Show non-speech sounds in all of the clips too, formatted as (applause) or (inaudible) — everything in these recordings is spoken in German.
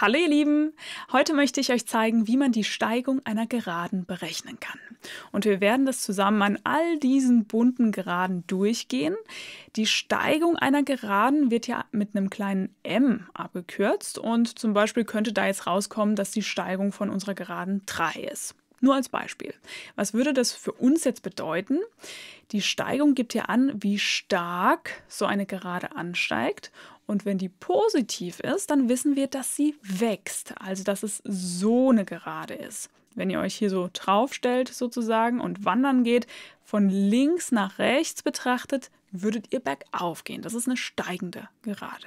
Hallo ihr Lieben, heute möchte ich euch zeigen, wie man die Steigung einer Geraden berechnen kann. Und wir werden das zusammen an all diesen bunten Geraden durchgehen. Die Steigung einer Geraden wird ja mit einem kleinen m abgekürzt und zum Beispiel könnte da jetzt rauskommen, dass die Steigung von unserer Geraden 3 ist. Nur als Beispiel. Was würde das für uns jetzt bedeuten? Die Steigung gibt ja an, wie stark so eine Gerade ansteigt und wenn die positiv ist, dann wissen wir, dass sie wächst, also dass es so eine Gerade ist. Wenn ihr euch hier so draufstellt sozusagen und wandern geht, von links nach rechts betrachtet, würdet ihr bergauf gehen. Das ist eine steigende Gerade.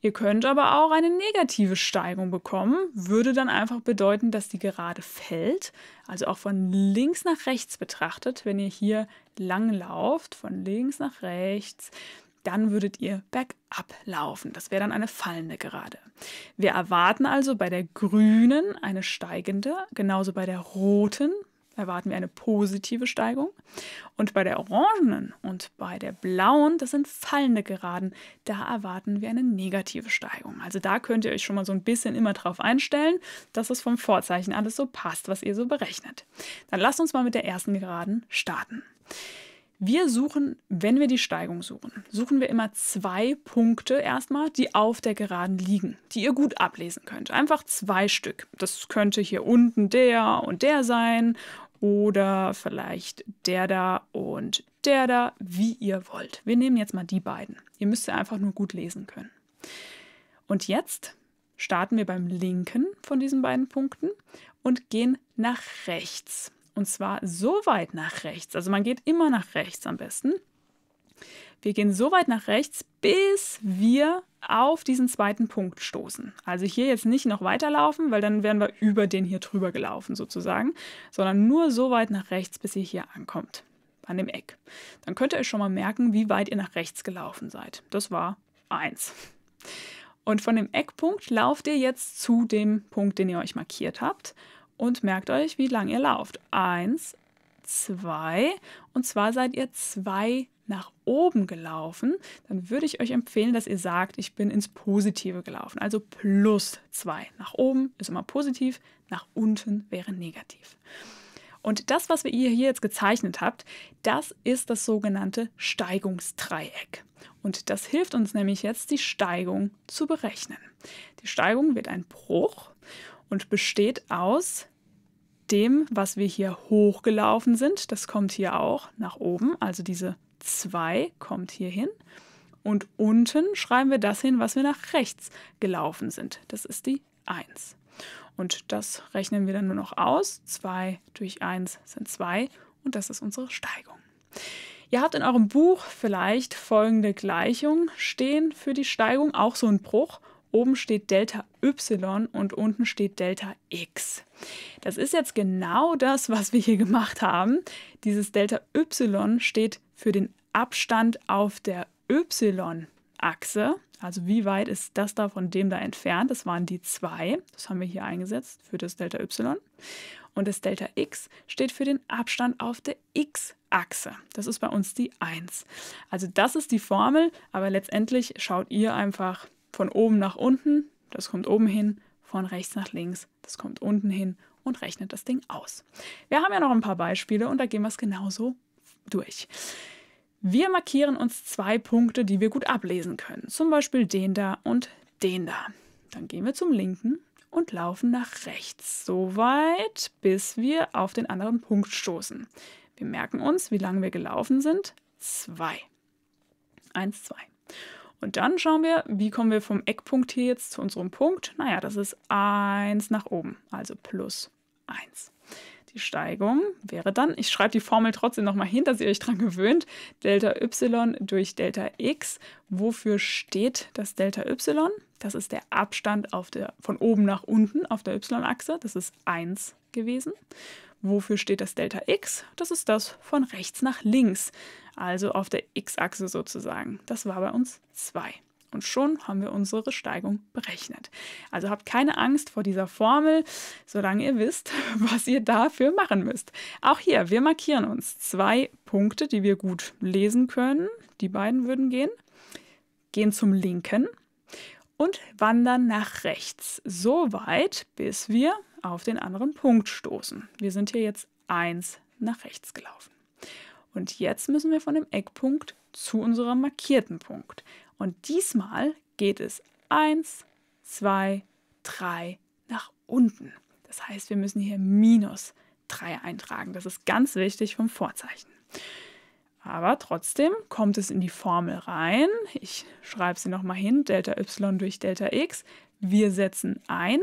Ihr könnt aber auch eine negative Steigung bekommen, würde dann einfach bedeuten, dass die Gerade fällt. Also auch von links nach rechts betrachtet, wenn ihr hier lang lauft, von links nach rechts, dann würdet ihr bergab laufen. Das wäre dann eine fallende Gerade. Wir erwarten also bei der grünen eine steigende, genauso bei der roten erwarten wir eine positive Steigung. Und bei der orangenen und bei der blauen, das sind fallende Geraden, da erwarten wir eine negative Steigung. Also da könnt ihr euch schon mal so ein bisschen immer drauf einstellen, dass es vom Vorzeichen alles so passt, was ihr so berechnet. Dann lasst uns mal mit der ersten Geraden starten. Wir suchen, wenn wir die Steigung suchen, suchen wir immer zwei Punkte erstmal, die auf der Geraden liegen, die ihr gut ablesen könnt. Einfach zwei Stück. Das könnte hier unten der und der sein oder vielleicht der da und der da, wie ihr wollt. Wir nehmen jetzt mal die beiden. Ihr müsst ja einfach nur gut lesen können. Und jetzt starten wir beim linken von diesen beiden Punkten und gehen nach rechts. Und zwar so weit nach rechts. Also man geht immer nach rechts am besten. Wir gehen so weit nach rechts, bis wir auf diesen zweiten Punkt stoßen. Also hier jetzt nicht noch weiterlaufen, weil dann wären wir über den hier drüber gelaufen sozusagen, sondern nur so weit nach rechts, bis ihr hier ankommt, an dem Eck. Dann könnt ihr euch schon mal merken, wie weit ihr nach rechts gelaufen seid. Das war 1. Und von dem Eckpunkt lauft ihr jetzt zu dem Punkt, den ihr euch markiert habt und merkt euch, wie lang ihr lauft. Eins, zwei. Und zwar seid ihr zwei nach oben gelaufen. Dann würde ich euch empfehlen, dass ihr sagt, ich bin ins Positive gelaufen. Also plus zwei. Nach oben ist immer positiv, nach unten wäre negativ. Und das, was ihr hier jetzt gezeichnet habt, das ist das sogenannte Steigungsdreieck. Und das hilft uns nämlich jetzt, die Steigung zu berechnen. Die Steigung wird ein Bruch und besteht aus dem, was wir hier hochgelaufen sind. Das kommt hier auch nach oben, also diese 2 kommt hier hin. Und unten schreiben wir das hin, was wir nach rechts gelaufen sind. Das ist die 1. Und das rechnen wir dann nur noch aus. 2 durch 1 sind 2 und das ist unsere Steigung. Ihr habt in eurem Buch vielleicht folgende Gleichung stehen für die Steigung, auch so ein Bruch. Oben steht Delta Y und unten steht Delta X. Das ist jetzt genau das, was wir hier gemacht haben. Dieses Delta Y steht für den Abstand auf der Y-Achse. Also wie weit ist das da von dem da entfernt? Das waren die zwei. Das haben wir hier eingesetzt für das Delta Y. Und das Delta X steht für den Abstand auf der X-Achse. Das ist bei uns die 1. Also das ist die Formel, aber letztendlich schaut ihr einfach, von oben nach unten, das kommt oben hin, von rechts nach links, das kommt unten hin und rechnet das Ding aus. Wir haben ja noch ein paar Beispiele und da gehen wir es genauso durch. Wir markieren uns zwei Punkte, die wir gut ablesen können, zum Beispiel den da und den da. Dann gehen wir zum linken und laufen nach rechts, so weit, bis wir auf den anderen Punkt stoßen. Wir merken uns, wie lange wir gelaufen sind. Zwei. Eins, zwei. Und dann schauen wir, wie kommen wir vom Eckpunkt hier jetzt zu unserem Punkt. Naja, das ist 1 nach oben, also plus 1. Die Steigung wäre dann, ich schreibe die Formel trotzdem nochmal hin, dass ihr euch dran gewöhnt, Delta y durch Delta x. Wofür steht das Delta y? Das ist der Abstand der, von oben nach unten auf der y-Achse, das ist 1 gewesen. Wofür steht das Delta x? Das ist das von rechts nach links also auf der x-Achse sozusagen. Das war bei uns 2. Und schon haben wir unsere Steigung berechnet. Also habt keine Angst vor dieser Formel, solange ihr wisst, (laughs) was ihr dafür machen müsst. Auch hier, wir markieren uns zwei Punkte, die wir gut lesen können. Die beiden würden gehen. Gehen zum linken und wandern nach rechts. So weit, bis wir auf den anderen Punkt stoßen. Wir sind hier jetzt 1 nach rechts gelaufen. Und jetzt müssen wir von dem Eckpunkt zu unserem markierten Punkt. Und diesmal geht es 1, 2, 3 nach unten. Das heißt, wir müssen hier minus 3 eintragen. Das ist ganz wichtig vom Vorzeichen. Aber trotzdem kommt es in die Formel rein. Ich schreibe sie nochmal hin. Delta y durch Delta x. Wir setzen ein.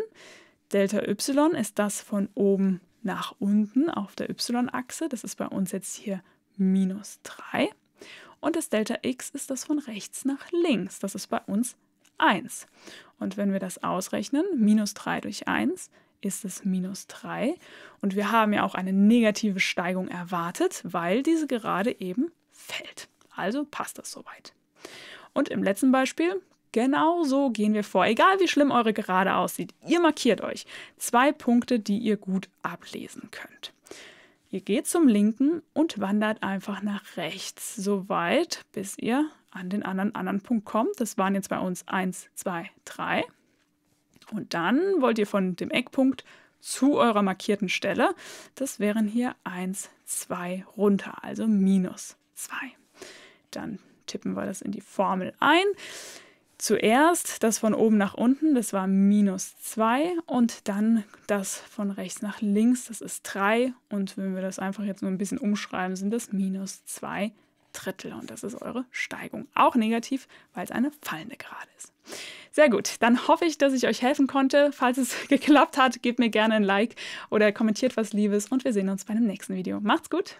Delta y ist das von oben nach unten auf der y-Achse. Das ist bei uns jetzt hier minus 3. Und das Delta x ist das von rechts nach links. Das ist bei uns 1. Und wenn wir das ausrechnen, minus 3 durch 1 ist es minus 3. Und wir haben ja auch eine negative Steigung erwartet, weil diese Gerade eben fällt. Also passt das soweit. Und im letzten Beispiel, genau so gehen wir vor. Egal wie schlimm eure Gerade aussieht, ihr markiert euch zwei Punkte, die ihr gut ablesen könnt. Ihr geht zum linken und wandert einfach nach rechts, so weit, bis ihr an den anderen, anderen Punkt kommt. Das waren jetzt bei uns 1, 2, 3. Und dann wollt ihr von dem Eckpunkt zu eurer markierten Stelle. Das wären hier 1, 2 runter, also minus 2. Dann tippen wir das in die Formel ein. Zuerst das von oben nach unten, das war minus 2 und dann das von rechts nach links, das ist 3 und wenn wir das einfach jetzt nur ein bisschen umschreiben, sind das minus 2 Drittel und das ist eure Steigung. Auch negativ, weil es eine fallende Gerade ist. Sehr gut, dann hoffe ich, dass ich euch helfen konnte. Falls es (laughs) geklappt hat, gebt mir gerne ein Like oder kommentiert was Liebes und wir sehen uns bei einem nächsten Video. Macht's gut!